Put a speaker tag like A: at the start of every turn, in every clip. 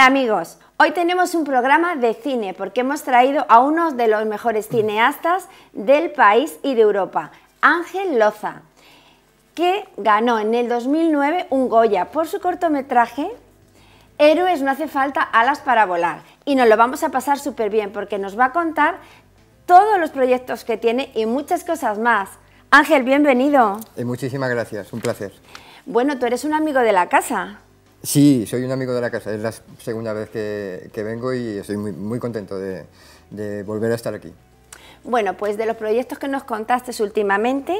A: Hola amigos, hoy tenemos un programa de cine porque hemos traído a uno de los mejores cineastas del país y de Europa, Ángel Loza, que ganó en el 2009 un Goya por su cortometraje Héroes no hace falta alas para volar y nos lo vamos a pasar súper bien porque nos va a contar todos los proyectos que tiene y muchas cosas más. Ángel, bienvenido.
B: Y eh, muchísimas gracias, un placer.
A: Bueno, tú eres un amigo de la casa.
B: Sí, soy un amigo de la casa, es la segunda vez que, vengo y estoy muy, contento de, volver a estar aquí.
A: Bueno, pues de los proyectos que nos contaste últimamente,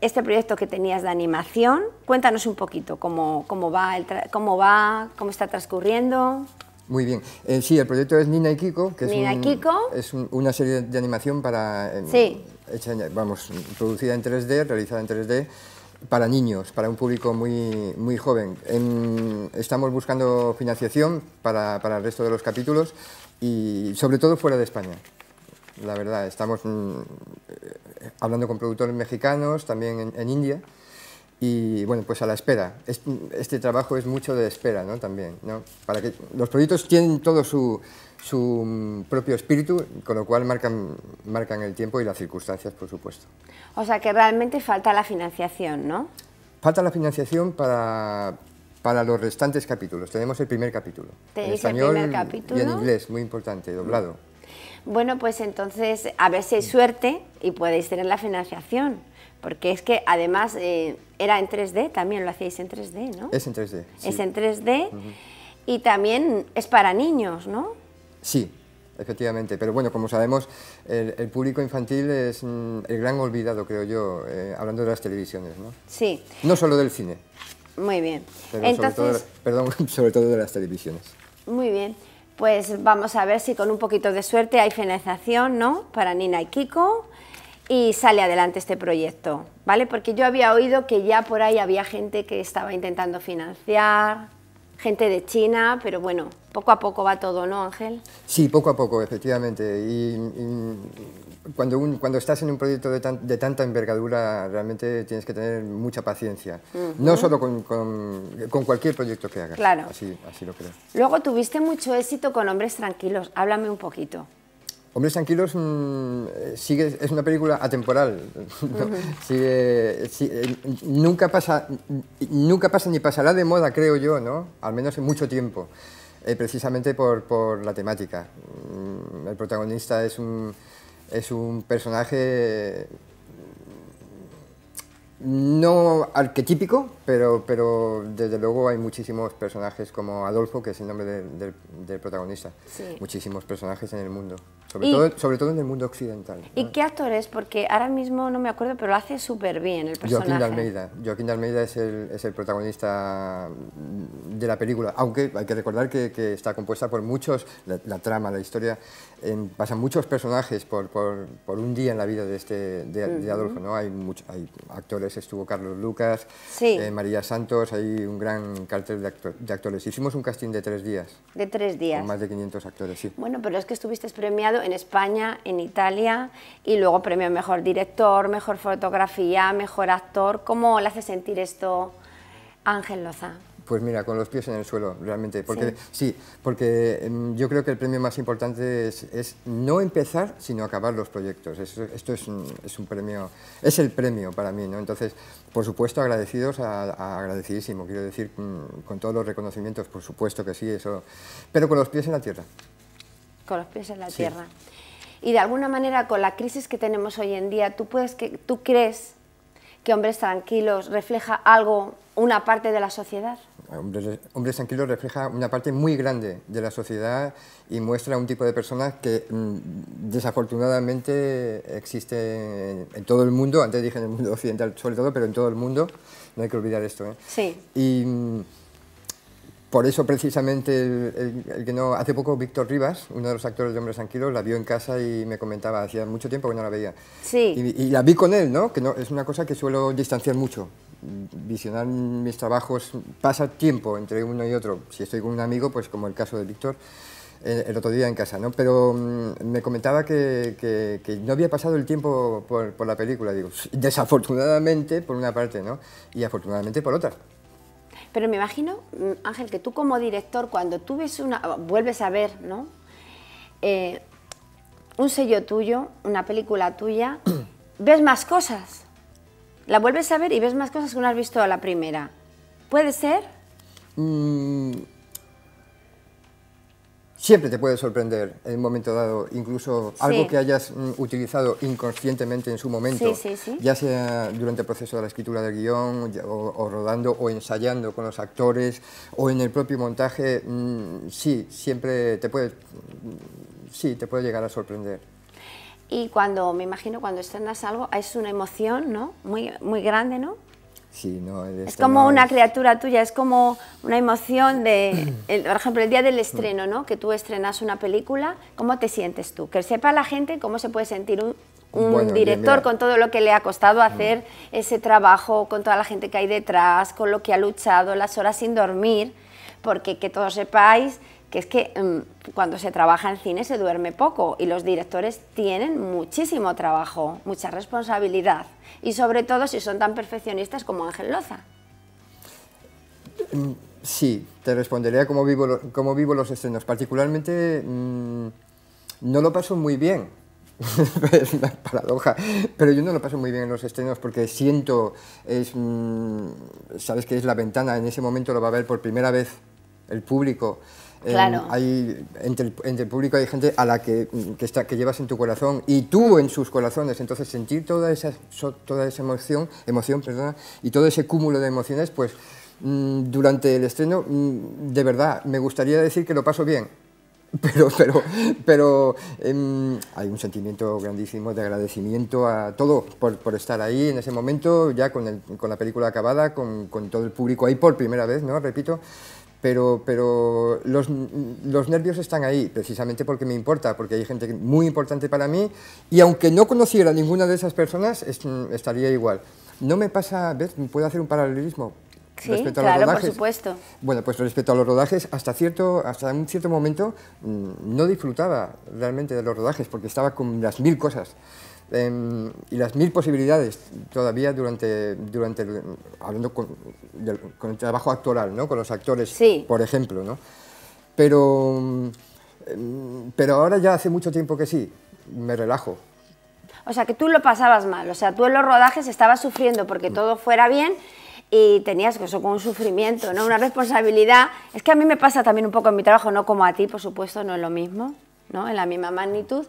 A: este proyecto que tenías de animación, cuéntanos un poquito cómo, va, cómo, va, cómo está transcurriendo.
B: Muy bien. Eh, sí, el proyecto es Nina y Kiko, que es, una serie de animación para... vamos, producida en 3D, realizada en 3D para niños, para un público muy, muy joven. estamos buscando financiación para, el resto de los capítulos y sobre todo fuera de España. La verdad, estamos mm, eh, hablando con productores mexicanos, también en India. Y bueno, pues a la espera. Este trabajo es mucho de espera, ¿no? También, ¿no? Para que los proyectos tienen todo su, su mm, propio espíritu, con lo cual marcan, marcan el tiempo y las circunstancias, por supuesto.
A: O sea que realmente falta la financiación, ¿no?
B: Falta la financiación para, para los restantes capítulos. Tenemos el primer capítulo. En español el primer capítulo? y en inglés, muy importante, doblado.
A: Bueno, pues entonces a ver si hay suerte y podéis tener la financiación. Porque es que además eh, era en 3D, también lo hacíais en 3D, ¿no?
B: Es en 3D. Es en
A: 3D y también es para niños, ¿no?
B: Sí, efectivamente. Pero bueno, como sabemos, el, público infantil es mm, el gran olvidado, creo yo, eh, hablando de las televisiones, ¿no? Sí. No solo del cine.
A: Muy bien. Entonces,
B: perdón, sobre todo de las televisiones.
A: Muy bien. Pues vamos a ver si con un poquito de suerte hay finalización, ¿no? Para Nina y Kiko y sale adelante este proyecto, ¿vale? Porque yo había oído que ya por ahí había gente que estaba intentando financiar, gente de China, pero bueno, poco a poco va todo, ¿no, Ángel?
B: Sí, poco a poco, efectivamente. Y, cuando, cuando estás en un proyecto de, tanta envergadura, realmente tienes que tener mucha paciencia. No solo con, cualquier proyecto que hagas. Claro. así lo creo.
A: Luego tuviste mucho éxito con Hombres Tranquilos. Háblame un poquito.
B: Hombres Tranquilos mm, eh, sigue, es una película atemporal. Eh, nunca, pasa, nunca pasa ni pasará de moda, creo yo, ¿no? al menos en mucho tiempo, eh, precisamente por, la temática. Mm, el protagonista es un, es un personaje no arquetípico, pero, pero desde luego hay muchísimos personajes como Adolfo, que es el nombre del protagonista. Muchísimos personajes en el mundo, sobre, todo, sobre todo en el mundo occidental.
A: ¿Y qué actor es? Porque ahora mismo no me acuerdo, pero lo hace súper bien el personaje. Joaquín de Almeida.
B: Joaquín Almeida es el, es el protagonista de la película, aunque hay que recordar que, está compuesta por muchos, la, trama, la historia, pasan muchos personajes por, por, por, un día en la vida de, este, de, Adolfo, ¿no? Hay, hay actores estuvo Carlos Lucas, eh, María Santos, hay un gran cartel de, actores. Hicimos un casting de tres días.
A: De tres días. Con más
B: de 500 actores, sí.
A: Bueno, pero es que estuviste premiado en España, en Italia, y luego premio Mejor Director, Mejor Fotografía, Mejor Actor. ¿Cómo le hace sentir esto Ángel Loza?
B: Pues mira, con los pies en el suelo, realmente. Porque, sí. porque em, yo creo que el premio más importante es, no empezar, sino acabar los proyectos. esto es un, premio, es el premio para mí, ¿no? Entonces, por supuesto, agradecidos, a, agradecidísimo, quiero decir, mm, con todos los reconocimientos, por supuesto que sí, eso. Pero con los pies en la tierra.
A: Con los pies en la tierra. Y de alguna manera, con la crisis que tenemos hoy en día, ¿tú, puedes que, ¿tú crees que Hombres Tranquilos refleja algo, una parte de la sociedad?
B: Hombres, Hombres refleja una parte muy grande de la sociedad y muestra un tipo de personas que mm, desafortunadamente existe en todo el mundo, antes dije en el mundo occidental sobre todo, pero en todo el mundo, no hay que olvidar esto. ¿eh? Sí. Y mm, por eso precisamente el, que no... Hace poco Víctor Rivas, uno de los actores de Hombres Tranquilos, la vio en casa y me comentaba, hacía mucho tiempo que no la veía. Sí. Y, y la vi con él, ¿no? Que no, es una cosa que suelo distanciar mucho visionar mis trabajos pasa tiempo entre uno y otro. Si estoy con un amigo, pues como el caso de Víctor, eh, el, otro día en casa, ¿no? Pero mm, me comentaba que, no había pasado el tiempo por, la película, digo, desafortunadamente por una parte, ¿no? Y afortunadamente por otra.
A: Pero me imagino, mm, Ángel, que tú como director, cuando tú ves una, vuelves a ver, ¿no? Eh, un sello tuyo, una película tuya, ves más cosas. La vuelves a ver y ves más cosas que no has visto a la primera. ¿Puede ser?
B: Mm. siempre te puede sorprender en un momento dado, incluso algo que hayas mm, utilizado inconscientemente en su momento, ya sea durante el proceso de la escritura del guión, o, rodando, o ensayando con los actores, o en el propio montaje, mm, sí, siempre te puede, sí, te puede llegar a sorprender.
A: Y cuando, me imagino, cuando estrenas algo, es una emoción, ¿no? Muy, muy grande, ¿no?
B: Sí, no, es como una
A: criatura tuya, es como una emoción de, por ejemplo, el día del estreno, ¿no? Que tú estrenas una película, ¿cómo te sientes tú? Que sepa la gente cómo se puede sentir un, director con todo lo que le ha costado mm. hacer ese trabajo, con toda la gente que hay detrás, con lo que ha luchado, las horas sin dormir, porque que todos sepáis que es que em, cuando se trabaja en cine se duerme poco y los directores tienen muchísimo trabajo, mucha responsabilidad y sobre todo si son tan perfeccionistas como Ángel Loza.
B: Mm, sí, te respondería cómo vivo, cómo vivo los estrenos. Particularmente mm, no lo paso muy bien, es una paradoja, pero yo no lo paso muy bien en los estrenos porque siento, es, mm, sabes que es la ventana, en ese momento lo va a ver por primera vez el público. Em, claro. hay, entre, el público hay gente a la que, mm, que, está, que llevas en tu corazón y tú en sus corazones. Entonces sentir toda esa, toda esa emoción, emoción y todo ese cúmulo de emociones, pues mm, durante el estreno, mm, de verdad, me gustaría decir que lo paso bien. Pero, pero, pero em, hay un sentimiento grandísimo de agradecimiento a todo por, por estar ahí en ese momento, ya con, el, con la película acabada, con, con todo el público ahí por primera vez, ¿no? Repito pero, los, nervios están ahí, precisamente porque me importa, porque hay gente muy importante para mí, y aunque no conociera ninguna de esas personas, estaría igual. No me pasa, ¿ves? Puedo hacer un paralelismo. Sí, respecto a claro, los rodajes. por supuesto. Bueno, pues respecto a los rodajes, hasta, cierto, hasta un cierto momento mm, no disfrutaba realmente de los rodajes porque estaba con las mil cosas. Em, y las mil posibilidades todavía durante, durante hablando con, con, el trabajo actoral, ¿no? con los actores, por ejemplo. ¿no? Pero, em, pero ahora ya hace mucho tiempo que sí, me relajo.
A: O sea, que tú lo pasabas mal, o sea, tú en los rodajes estabas sufriendo porque mm. todo fuera bien y tenías eso con un sufrimiento, ¿no? Una responsabilidad. Es que a mí me pasa también un poco en mi trabajo, no como a ti, por supuesto, no es lo mismo. ¿no? En la misma magnitud,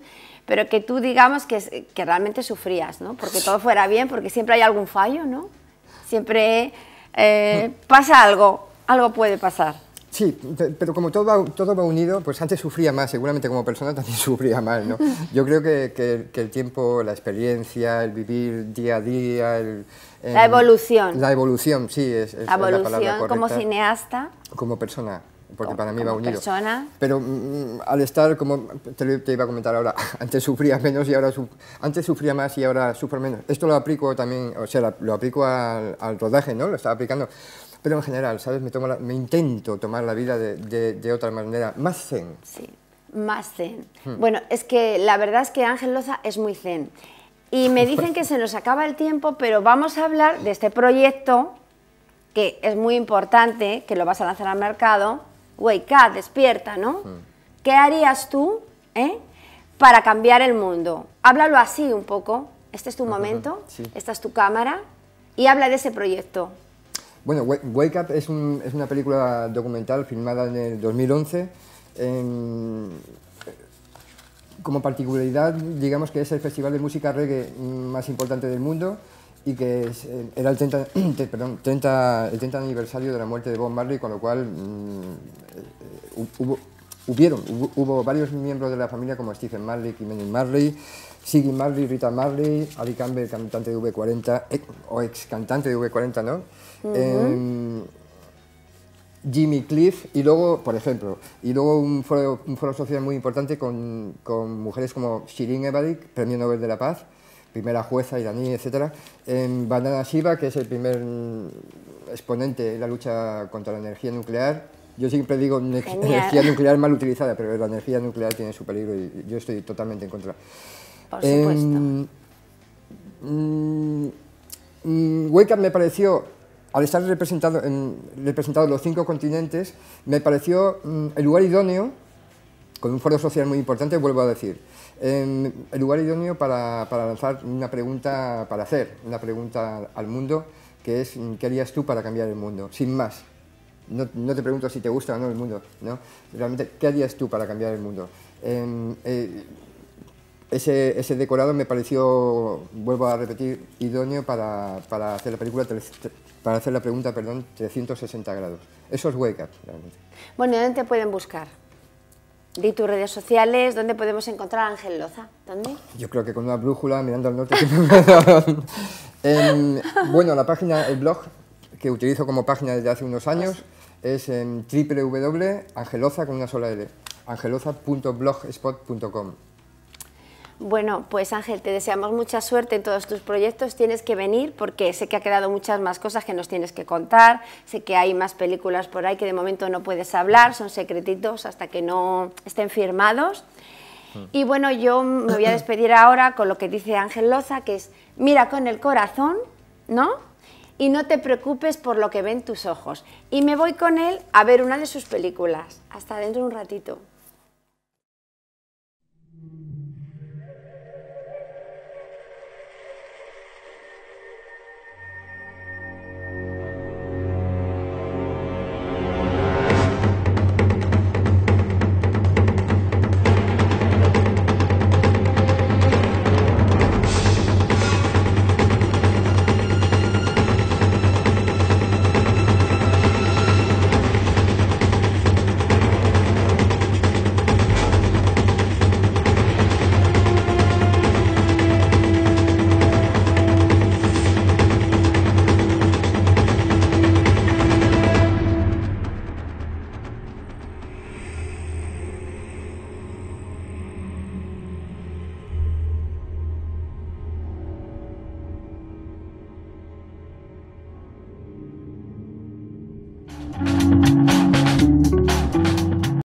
A: pero que tú digamos que, que realmente sufrías, ¿no? Porque todo fuera bien, porque siempre hay algún fallo, ¿no? Siempre eh, pasa algo, algo puede pasar.
B: Sí, pero como todo va, todo va unido, pues antes sufría más, seguramente como persona también sufría más, Yo creo que, el tiempo, la experiencia, el vivir día a día, la em, evolución. La evolución, sí, es, la, evolución, como
A: cineasta.
B: Como persona porque para mí va unido. Persona. Pero mm, mm, al estar, como te, iba a comentar ahora, antes sufría menos y ahora antes sufría más y ahora sufro menos. Esto lo aplico también, o sea, lo aplico al, rodaje, ¿no? Lo estaba aplicando. Pero en general, ¿sabes? Me, me intento tomar la vida de, otra manera, más zen. Sí,
A: más zen. Hmm. Bueno, es que la verdad es que Ángel Loza es muy zen. Y me dicen que se nos acaba el tiempo, pero vamos a hablar de este proyecto que es muy importante, que lo vas a lanzar al mercado, wake up, despierta, ¿no? ¿Qué harías tú eh, para cambiar el mundo? Háblalo así un poco. Este es tu momento, esta es tu cámara y habla de ese proyecto.
B: Bueno, Wake Up es, una película documental filmada en el 2011. como particularidad, digamos que es el festival de música reggae más importante del mundo y que eh, era el 30, el 30 aniversario de la muerte de Bob Marley, con lo cual mm, eh, hubo, hubieron, hubo, varios miembros de la familia como Stephen Marley, Kimeny Marley, Siggy Marley, Rita Marley, Ali Campbell, cantante de V40, eh, o ex cantante de V40, ¿no?
A: Em,
B: Jimmy Cliff y luego, por ejemplo, y luego un foro, un foro social muy importante con, con mujeres como Shirin Ebadik Premio Nobel de la Paz, primera jueza iraní, etc. En Shiba, Shiva, que es el primer exponente en la lucha contra la energía nuclear, yo siempre digo energía nuclear mal utilizada, pero la energía nuclear tiene su peligro y yo estoy totalmente en contra. Por supuesto. Em, mm, mm, Wake Up me pareció, al estar representado, en, representado los cinco continentes, me pareció mm, el lugar idóneo, con un foro social muy importante, vuelvo a decir, el lugar idóneo para, lanzar una pregunta, para hacer una pregunta al mundo, que es, ¿qué harías tú para cambiar el mundo? Sin más. No, te pregunto si te gusta o no el mundo, ¿no? Realmente, ¿qué harías tú para cambiar el mundo? Em, eh, ese, decorado me pareció, vuelvo a repetir, idóneo para, para hacer la película, para hacer la pregunta, perdón, 360 grados. Eso es Wake Up, realmente.
A: Bueno, ¿y dónde te pueden buscar? Di tus redes sociales, ¿dónde podemos encontrar a Ángel Loza? ¿Dónde?
B: Yo creo que con una brújula mirando al norte. Em, bueno, la página, el blog que utilizo como página desde hace unos años es en www.angeloza con una sola L,
A: bueno, pues Ángel, te deseamos mucha suerte en todos tus proyectos. Tienes que venir porque sé que ha quedado muchas más cosas que nos tienes que contar. Sé que hay más películas por ahí que de momento no puedes hablar, son secretitos hasta que no estén firmados. Mm. Y bueno, yo me voy a despedir ahora con lo que dice Ángel Loza, que es, mira con el corazón, ¿no? Y no te preocupes por lo que ven tus ojos. Y me voy con él a ver una de sus películas. Hasta dentro de un ratito.